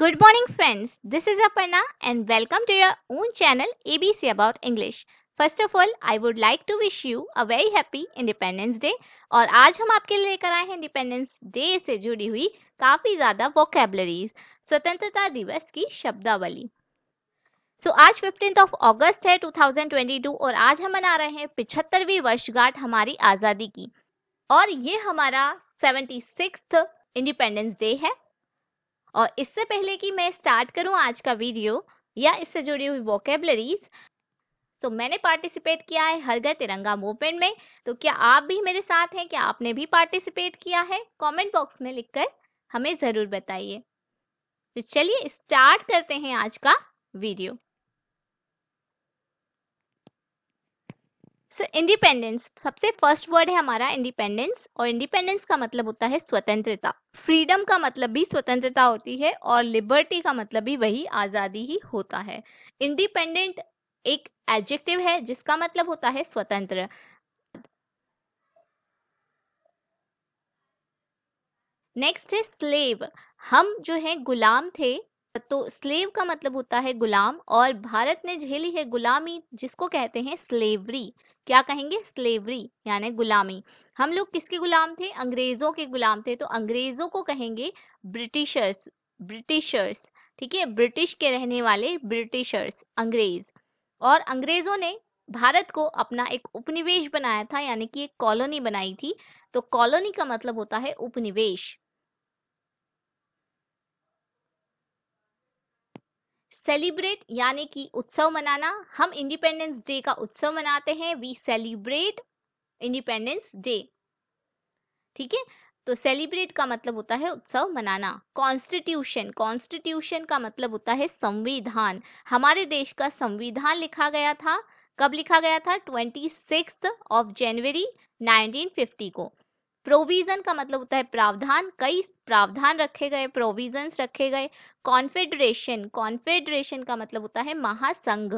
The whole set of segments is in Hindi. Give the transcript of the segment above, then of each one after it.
फ्रेंड्स दिस इज अपना and welcome to your own channel A B C about English first of all I would like to wish you a very happy Independence Day और आज हम आपके लिए लेकर आए हैं इंडिपेंडेंस डे से जुड़ी हुई काफ़ी ज़्यादा वोकेबलरीज स्वतंत्रता दिवस की शब्दावली सो so, आज फिफ्टींथ ऑफ ऑगस्ट है 2022 और आज हम मना रहे हैं पिछहत्तरवीं वर्षगांठ हमारी आज़ादी की और ये हमारा सेवेंटी इंडिपेंडेंस डे है और इससे पहले कि मैं स्टार्ट करूं आज का वीडियो या इससे जुड़ी हुई वोकेबलरीज सो तो मैंने पार्टिसिपेट किया है हर घर तिरंगा मूवमेंट में तो क्या आप भी मेरे साथ हैं क्या आपने भी पार्टिसिपेट किया है कमेंट बॉक्स में लिखकर हमें ज़रूर बताइए तो चलिए स्टार्ट करते हैं आज का वीडियो सो इंडिपेंडेंस सबसे फर्स्ट वर्ड है हमारा इंडिपेंडेंस और इंडिपेंडेंस का मतलब होता है स्वतंत्रता फ्रीडम का मतलब भी स्वतंत्रता होती है और लिबर्टी का मतलब भी वही आज़ादी ही होता है इंडिपेंडेंट एक एडजेक्टिव है जिसका मतलब होता है स्वतंत्र नेक्स्ट है स्लेव हम जो है गुलाम थे तो स्लेव का मतलब होता है गुलाम और भारत ने झेली है गुलामी जिसको कहते हैं स्लेवरी क्या कहेंगे स्लेवरी यानी गुलामी हम लोग किसके गुलाम थे अंग्रेजों के गुलाम थे तो अंग्रेजों को कहेंगे ब्रिटिशर्स ब्रिटिशर्स ठीक है ब्रिटिश के रहने वाले ब्रिटिशर्स अंग्रेज और अंग्रेजों ने भारत को अपना एक उपनिवेश बनाया था यानी कि एक कॉलोनी बनाई थी तो कॉलोनी का मतलब होता है उपनिवेश सेलिब्रेट यानी कि उत्सव मनाना हम इंडिपेंडेंस डे का उत्सव मनाते हैं वी सेलिब्रेट इंडिपेंडेंस डे ठीक है तो सेलिब्रेट का मतलब होता है उत्सव मनाना कॉन्स्टिट्यूशन कॉन्स्टिट्यूशन का मतलब होता है संविधान हमारे देश का संविधान लिखा गया था कब लिखा गया था ट्वेंटी सिक्स ऑफ जनवरी 1950 को प्रोविजन का मतलब होता है प्रावधान कई प्रावधान रखे गए प्रोविजंस रखे गए कॉन्फेडरेशन कॉन्फेडरेशन का मतलब होता है महासंघ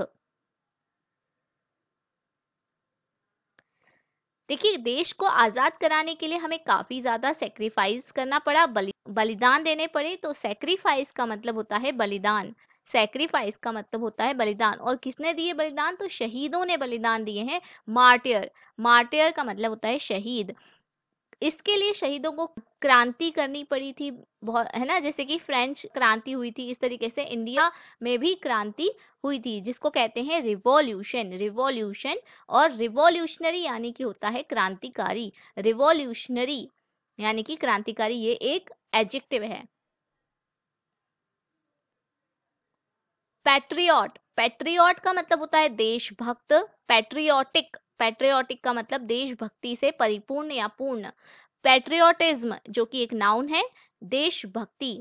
देखिए देश को आजाद कराने के लिए हमें काफी ज्यादा सेक्रीफाइस करना पड़ा बलि, बलिदान देने पड़े तो सेक्रीफाइस का मतलब होता है बलिदान सेक्रीफाइस का मतलब होता है बलिदान और किसने दिए बलिदान तो शहीदों ने बलिदान दिए हैं मार्टियर मार्टियर का मतलब होता है शहीद इसके लिए शहीदों को क्रांति करनी पड़ी थी बहुत है ना जैसे कि फ्रेंच क्रांति हुई थी इस तरीके से इंडिया में भी क्रांति हुई थी जिसको कहते हैं रिवॉल्यूशन रिवॉल्यूशन और रिवॉल्यूशनरी यानी कि होता है क्रांतिकारी रिवॉल्यूशनरी यानी कि क्रांतिकारी ये एक एडजेक्टिव है पैट्रियॉट पैट्रियॉट का मतलब होता है देशभक्त पैट्रियॉटिक पैट्रियोटिक का मतलब देशभक्ति से परिपूर्ण या पूर्ण पैट्रियोटिज्म जो कि एक नाउन है देशभक्ति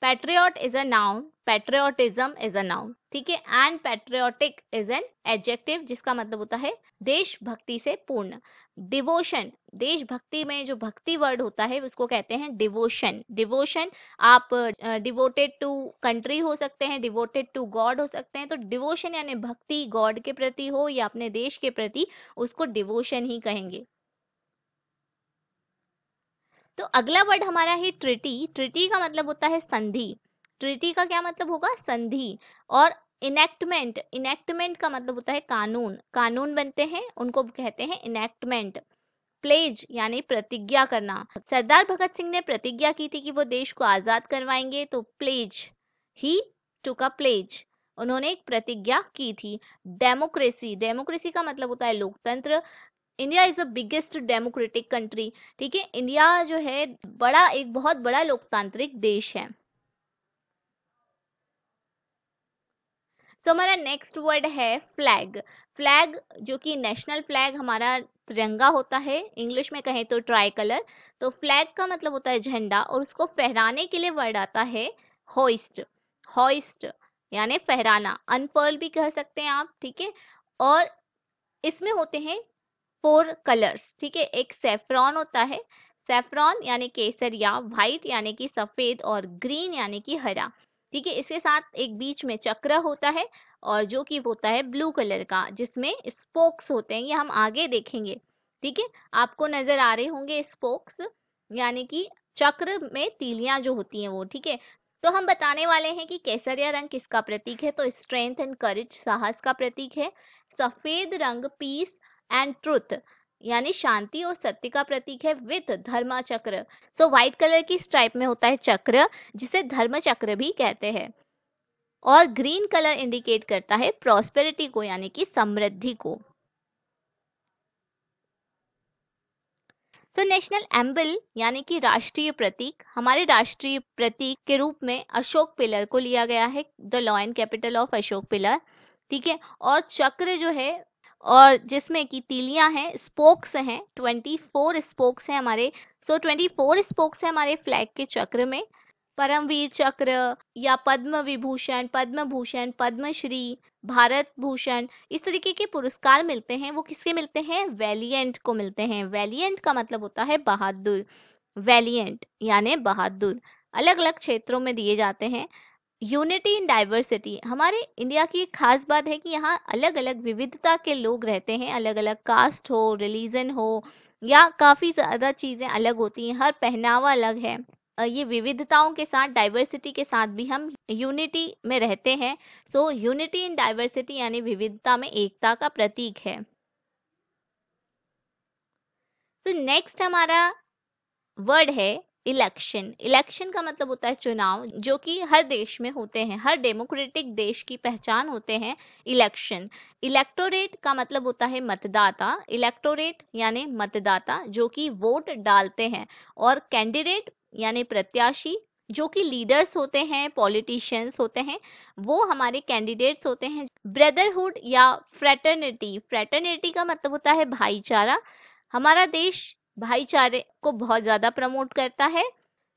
patriot is a noun patriotism is a noun ठीक है and patriotic is an adjective जिसका मतलब होता है देशभक्ति से पूर्ण डिवोशन देशभक्ति में जो भक्ति वर्ड होता है उसको कहते हैं डिवोशन डिवोशन आप डिवोटेड टू कंट्री हो सकते हैं डिवोटेड टू गॉड हो सकते हैं तो डिवोशन यानी भक्ति गॉड के प्रति हो या अपने देश के प्रति उसको डिवोशन ही कहेंगे तो अगला वर्ड हमारा है ट्रिटी ट्रिटी का मतलब होता है संधि ट्रिटी का क्या मतलब होगा संधि और इनेक्टमेंट इनेक्टमेंट का मतलब होता है कानून कानून बनते हैं उनको कहते हैं इनेक्टमेंट प्लेज यानी प्रतिज्ञा करना सरदार भगत सिंह ने प्रतिज्ञा की थी कि वो देश को आजाद करवाएंगे तो प्लेज ही टुक अ प्लेज उन्होंने एक प्रतिज्ञा की थी डेमोक्रेसी डेमोक्रेसी का मतलब होता है लोकतंत्र India is the biggest democratic country ठीक है इंडिया जो है बड़ा एक बहुत बड़ा लोकतांत्रिक देश है सो हमारा नेक्स्ट वर्ड है फ्लैग फ्लैग जो कि नेशनल फ्लैग हमारा तिरंगा होता है इंग्लिश में कहें तो ट्राई कलर तो फ्लैग का मतलब होता है झंडा और उसको फहराने के लिए वर्ड आता है हॉइस्ट हॉइस्ट यानी फहराना अनपर्ल भी कह सकते हैं आप ठीक है और इसमें होते हैं फोर कलर्स ठीक है एक सेफ्रॉन होता है सेफ्रॉन यानी केसरिया वाइट यानी कि सफ़ेद और ग्रीन यानी कि हरा ठीक है इसके साथ एक बीच में चक्र होता है और जो कि होता है ब्लू कलर का जिसमें स्पोक्स होते हैं ये हम आगे देखेंगे ठीक है आपको नजर आ रहे होंगे स्पोक्स यानी कि चक्र में तीलियां जो होती हैं वो ठीक है तो हम बताने वाले हैं कि केसरिया रंग किसका प्रतीक है तो स्ट्रेंथ एंड करेज साहस का प्रतीक है सफेद रंग पीस एंड ट्रुथ यानी शांति और सत्य का प्रतीक है with Dharma Chakra so white colour की स्ट्राइप में होता है चक्र जिसे धर्म चक्र भी कहते हैं और ग्रीन कलर इंडिकेट करता है प्रॉस्पेरिटी को यानी कि समृद्धि को सो नेशनल एम्बल यानी कि राष्ट्रीय प्रतीक हमारे राष्ट्रीय प्रतीक के रूप में अशोक पिलर को लिया गया है the lion capital of Ashok pillar ठीक है और चक्र जो है और जिसमें कि तीलियां हैं स्पोक्स हैं 24 स्पोक्स हैं हमारे सो so 24 स्पोक्स हैं हमारे फ्लैग के चक्र में परमवीर चक्र या पद्म विभूषण पद्म भूषण पद्मश्री भारत भूषण इस तरीके के पुरस्कार मिलते हैं वो किसके मिलते हैं वैलियंट को मिलते हैं वैलियंट का मतलब होता है बहादुर वैलियंट यानी बहादुर अलग अलग क्षेत्रों में दिए जाते हैं यूनिटी इन डाइवर्सिटी हमारे इंडिया की एक खास बात है कि यहाँ अलग अलग विविधता के लोग रहते हैं अलग अलग कास्ट हो रिलीजन हो या काफ़ी ज़्यादा चीज़ें अलग होती हैं हर पहनावा अलग है ये विविधताओं के साथ डाइवर्सिटी के साथ भी हम यूनिटी में रहते हैं सो यूनिटी इन डाइवर्सिटी यानी विविधता में एकता का प्रतीक है सो so, नेक्स्ट हमारा वर्ड है इलेक्शन इलेक्शन का मतलब होता है चुनाव जो कि हर देश में होते हैं हर डेमोक्रेटिक देश की पहचान होते हैं इलेक्शन इलेक्टोरेट का मतलब होता है मतदाता इलेक्टोरेट यानी मतदाता जो कि वोट डालते हैं और कैंडिडेट यानी प्रत्याशी जो कि लीडर्स होते हैं पॉलिटिशियंस होते हैं वो हमारे कैंडिडेट्स होते हैं ब्रदरहुड या फ्रेटर्निटी फ्रेटर्निटी का मतलब होता है भाईचारा हमारा देश भाईचारे को बहुत ज्यादा प्रमोट करता है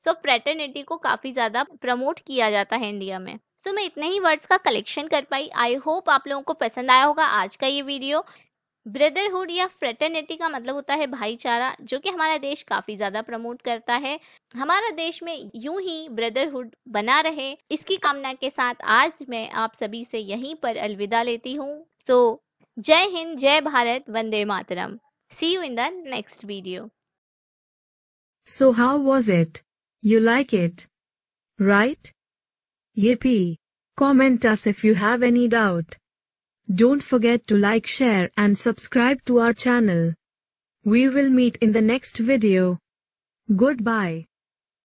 सो so, फ्रेटर्निटी को काफी ज्यादा प्रमोट किया जाता है इंडिया में सो so, मैं इतने ही वर्ड्स का कलेक्शन कर पाई आई होप आप लोगों को पसंद आया होगा आज का ये वीडियो ब्रदरहुड या फ्रेटर्निटी का मतलब होता है भाईचारा जो कि हमारा देश काफी ज्यादा प्रमोट करता है हमारा देश में यूं ही ब्रदरहुड बना रहे इसकी कामना के साथ आज मैं आप सभी से यहीं पर अलविदा लेती हूँ सो so, जय हिंद जय भारत वंदे मातरम See you in the next video. So how was it? You like it? Right? Yippee! Comment us if you have any doubt. Don't forget to like share and subscribe to our channel. We will meet in the next video. Goodbye.